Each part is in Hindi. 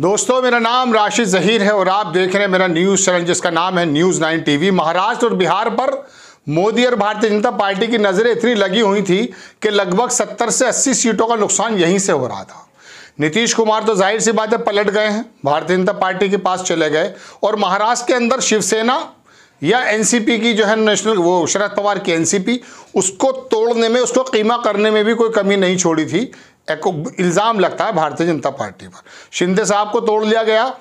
दोस्तों मेरा नाम राशिद जहीर है और आप देख रहे हैं मेरा न्यूज़ चैनल जिसका नाम है न्यूज़ नाइन टीवी महाराष्ट्र और बिहार पर मोदी और भारतीय जनता पार्टी की नज़रें इतनी लगी हुई थी कि लगभग 70 से 80 सीटों का नुकसान यहीं से हो रहा था नीतीश कुमार तो जाहिर सी बात है पलट गए हैं भारतीय जनता पार्टी के पास चले गए और महाराष्ट्र के अंदर शिवसेना या एनसीपी की जो है नेशनल वो शरद पवार की एनसीपी उसको तोड़ने में उसको कीमा करने में भी कोई कमी नहीं छोड़ी थी इल्ज़ाम लगता है भारतीय जनता पार्टी पर शिंदे साहब को तोड़ लिया गया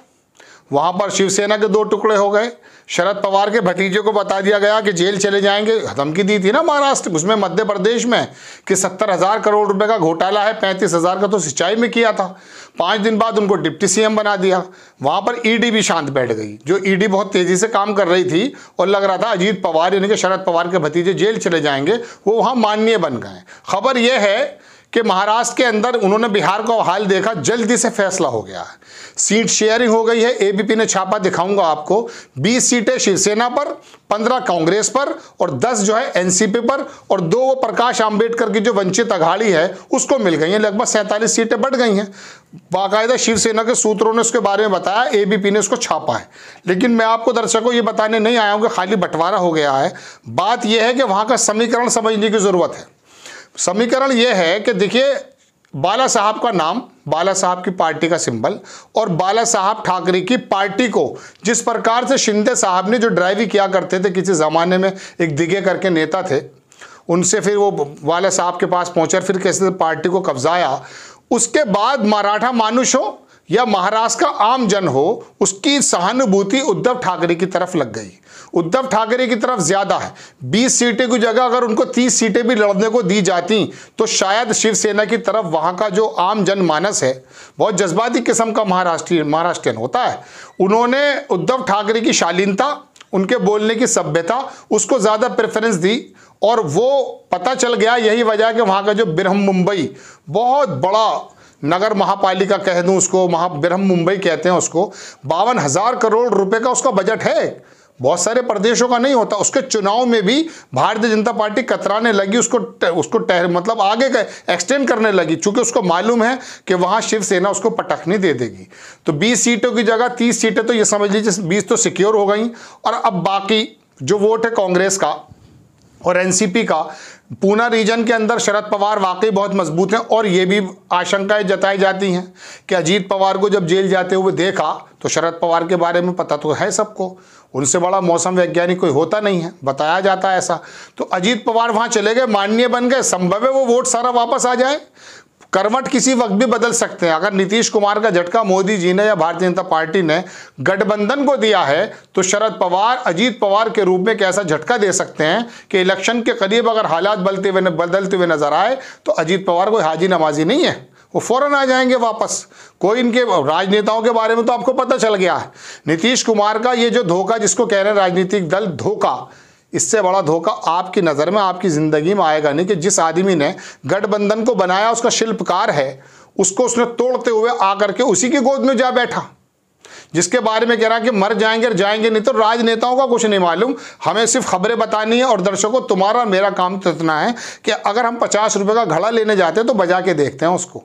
वहाँ पर शिवसेना के दो टुकड़े हो गए शरद पवार के भतीजे को बता दिया गया कि जेल चले जाएंगे धमकी दी थी ना महाराष्ट्र उसमें मध्य प्रदेश में कि सत्तर हज़ार करोड़ रुपए का घोटाला है पैंतीस हज़ार का तो सिंचाई में किया था पाँच दिन बाद उनको डिप्टी सीएम बना दिया वहाँ पर ईडी भी शांत बैठ गई जो ईडी बहुत तेज़ी से काम कर रही थी और लग रहा था अजीत पवार यानी कि शरद पवार के भतीजे जेल चले जाएंगे वो वहाँ माननीय बन गए खबर यह है कि महाराष्ट्र के अंदर उन्होंने बिहार का हाल देखा जल्दी से फैसला हो गया है सीट शेयरिंग हो गई है एबीपी ने छापा दिखाऊंगा आपको 20 सीटें शिवसेना पर 15 कांग्रेस पर और 10 जो है एनसीपी पर और दो वो प्रकाश आंबेडकर की जो वंचित अघाड़ी है उसको मिल गई है लगभग सैंतालीस सीटें बढ़ गई हैं बाकायदा शिवसेना के सूत्रों ने उसके बारे में बताया एबीपी ने उसको छापा है लेकिन मैं आपको दर्शकों ये बताने नहीं आया हूँ कि खाली बंटवारा हो गया है बात यह है कि वहाँ का समीकरण समझने की ज़रूरत है समीकरण यह है कि देखिए बाला साहब का नाम बाला साहब की पार्टी का सिंबल और बाला साहब ठाकरे की पार्टी को जिस प्रकार से शिंदे साहब ने जो ड्राइवी किया करते थे किसी ज़माने में एक दिगे करके नेता थे उनसे फिर वो बाला साहब के पास पहुंचे फिर कैसे पार्टी को कब्जाया उसके बाद मराठा मानुष हो या महाराष्ट्र का आम जन हो उसकी सहानुभूति उद्धव ठाकरे की तरफ लग गई उद्धव ठाकरे की तरफ ज़्यादा है 20 सीटें की जगह अगर उनको 30 सीटें भी लड़ने को दी जाती तो शायद शिवसेना की तरफ वहां का जो आम जनमानस है बहुत जज्बाती किस्म का महाराष्ट्रीय महाराष्ट्रियन होता है उन्होंने उद्धव ठाकरे की शालीनता उनके बोलने की सभ्यता उसको ज़्यादा प्रेफरेंस दी और वो पता चल गया यही वजह कि वहाँ का जो ब्रह्म मुंबई बहुत बड़ा नगर महापालिका कह दूँ उसको महा बिरहम मुंबई कहते हैं उसको बावन हज़ार करोड़ रुपए का उसका बजट है बहुत सारे प्रदेशों का नहीं होता उसके चुनाव में भी भारतीय जनता पार्टी कतराने लगी उसको उसको टहर मतलब आगे का एक्सटेंड करने लगी चूंकि उसको मालूम है कि वहाँ शिवसेना उसको पटखनी दे देगी तो 20 सीटों की जगह 30 सीटें तो ये समझ लीजिए 20 तो सिक्योर हो गई और अब बाकी जो वोट है कांग्रेस का और एनसीपी का पूना रीजन के अंदर शरद पवार वाकई बहुत मजबूत हैं और ये भी आशंकाएं जताई जाती हैं कि अजीत पवार को जब जेल जाते हुए देखा तो शरद पवार के बारे में पता तो है सबको उनसे बड़ा मौसम वैज्ञानिक कोई होता नहीं है बताया जाता है ऐसा तो अजीत पवार वहाँ चले गए माननीय बन गए संभव है वो वोट सारा वापस आ जाए करवट किसी वक्त भी बदल सकते हैं अगर नीतीश कुमार का झटका मोदी जी ने या भारतीय जनता पार्टी ने गठबंधन को दिया है तो शरद पवार अजीत पवार के रूप में कैसा झटका दे सकते हैं कि इलेक्शन के करीब अगर हालात बदलते हुए बदलते हुए नजर आए तो अजीत पवार कोई हाजी नमाजी नहीं है वो फ़ौरन आ जाएंगे वापस कोई इनके राजनेताओं के बारे में तो आपको पता चल गया है नीतीश कुमार का ये जो धोखा जिसको कह रहे हैं राजनीतिक दल धोखा इससे बड़ा धोखा आपकी नज़र में आपकी ज़िंदगी में आएगा नहीं कि जिस आदमी ने गठबंधन को बनाया उसका शिल्पकार है उसको उसने तोड़ते हुए आकर के उसी की गोद में जा बैठा जिसके बारे में कह रहा कि मर जाएंगे और जाएंगे नहीं तो राजनेताओं का कुछ नहीं मालूम हमें सिर्फ खबरें बतानी है और दर्शकों तुम्हारा मेरा काम तो इतना है कि अगर हम पचास रुपये का घड़ा लेने जाते हैं तो बजा के देखते हैं उसको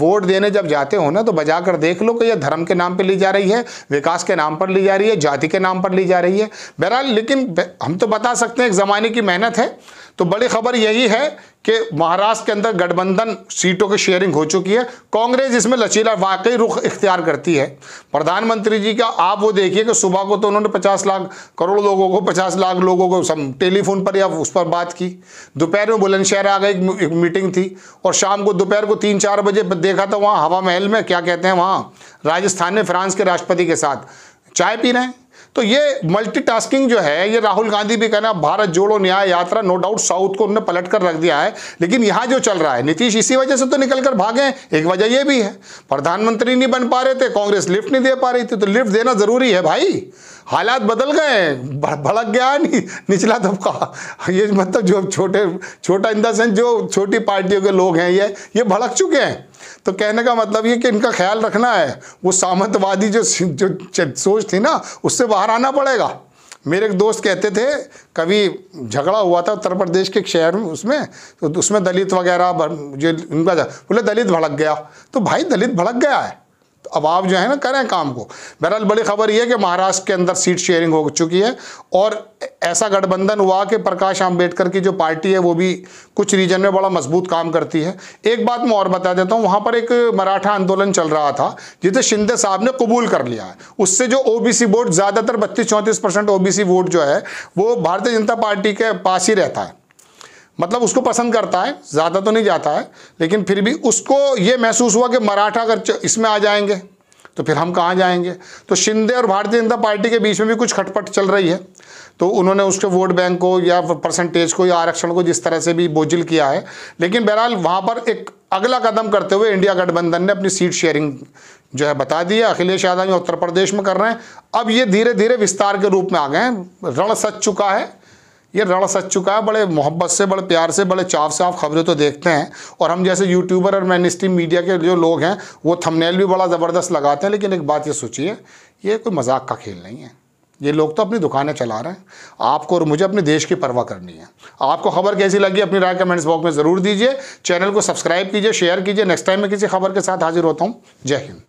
वोट देने जब जाते हो ना तो बजा कर देख लो कि यह धर्म के नाम पर ली जा रही है विकास के नाम पर ली जा रही है जाति के नाम पर ली जा रही है बहरहाल लेकिन हम तो बता सकते हैं एक ज़माने की मेहनत है तो बड़ी खबर यही है कि महाराष्ट्र के अंदर गठबंधन सीटों की शेयरिंग हो चुकी है कांग्रेस इसमें लचीला वाकई रुख इख्तियार करती है प्रधानमंत्री जी का आप वो देखिए कि सुबह को तो उन्होंने पचास लाख करोड़ लोगों को पचास लाख लोगों को सम टेलीफोन पर या उस पर बात की दोपहर में बुलंदशहर आ गए एक, एक मीटिंग थी और शाम को दोपहर को तीन चार बजे देखा था तो वहाँ हवा महल में क्या कहते हैं वहाँ राजस्थान में फ्रांस के राष्ट्रपति के साथ चाय पी रहे हैं तो ये मल्टीटास्किंग जो है ये राहुल गांधी भी कहना भारत जोड़ो न्याय यात्रा नो डाउट साउथ को उन्होंने पलट कर रख दिया है लेकिन यहां जो चल रहा है नीतीश इसी वजह से तो निकल कर भागे एक वजह यह भी है प्रधानमंत्री नहीं बन पा रहे थे कांग्रेस लिफ्ट नहीं दे पा रही थी तो लिफ्ट देना जरूरी है भाई हालात बदल गए भड़क गया नहीं निचला तबका ये मतलब जो छोटे छोटा इन जो छोटी पार्टियों के लोग हैं ये ये भड़क चुके हैं तो कहने का मतलब ये कि इनका ख्याल रखना है वो सामंतवादी जो जो सोच थी ना उससे बाहर आना पड़ेगा मेरे एक दोस्त कहते थे कभी झगड़ा हुआ था उत्तर प्रदेश के एक शहर में उसमें तो उसमें दलित वगैरह जो उनका बोले दलित भड़क गया तो भाई दलित भड़क गया है अब आप जो है ना करें काम को बहरहाल बड़ी खबर यह है कि महाराष्ट्र के अंदर सीट शेयरिंग हो चुकी है और ऐसा गठबंधन हुआ कि प्रकाश आम्बेडकर की जो पार्टी है वो भी कुछ रीजन में बड़ा मजबूत काम करती है एक बात मैं और बता देता हूँ वहाँ पर एक मराठा आंदोलन चल रहा था जिसे शिंदे साहब ने कबूल कर लिया है उससे जो ओबीसी वोट ज़्यादातर बत्तीस चौंतीस परसेंट ओबीसी वोट जो है वो भारतीय जनता पार्टी के पास ही रहता है मतलब उसको पसंद करता है ज़्यादा तो नहीं जाता है लेकिन फिर भी उसको ये महसूस हुआ कि मराठा अगर इसमें आ जाएंगे तो फिर हम कहाँ जाएंगे तो शिंदे और भारतीय जनता पार्टी के बीच में भी कुछ खटपट चल रही है तो उन्होंने उसके वोट बैंक को या परसेंटेज को या आरक्षण को जिस तरह से भी बोझिल किया है लेकिन बहरहाल वहाँ पर एक अगला कदम करते हुए इंडिया गठबंधन ने अपनी सीट शेयरिंग जो है बता दी है अखिलेश यादव उत्तर प्रदेश में कर रहे हैं अब ये धीरे धीरे विस्तार के रूप में आ गए हैं रण सच चुका है ये रण सच चुका है बड़े मोहब्बत से बड़े प्यार से बड़े चाव से आप खबरें तो देखते हैं और हम जैसे यूट्यूबर और मैन मीडिया के जो लोग हैं वो थंबनेल भी बड़ा ज़बरदस्त लगाते हैं लेकिन एक बात ये सोचिए ये कोई मजाक का खेल नहीं है ये लोग तो अपनी दुकानें चला रहे हैं आपको और मुझे अपने देश की परवाह करनी है आपको खबर कैसी लगी अपनी राय कमेंट्स बॉक्स में ज़रूर दीजिए चैनल को सब्सक्राइब कीजिए शेयर कीजिए नेक्स्ट टाइम मैं किसी खबर के साथ हाजिर होता हूँ जय हिंद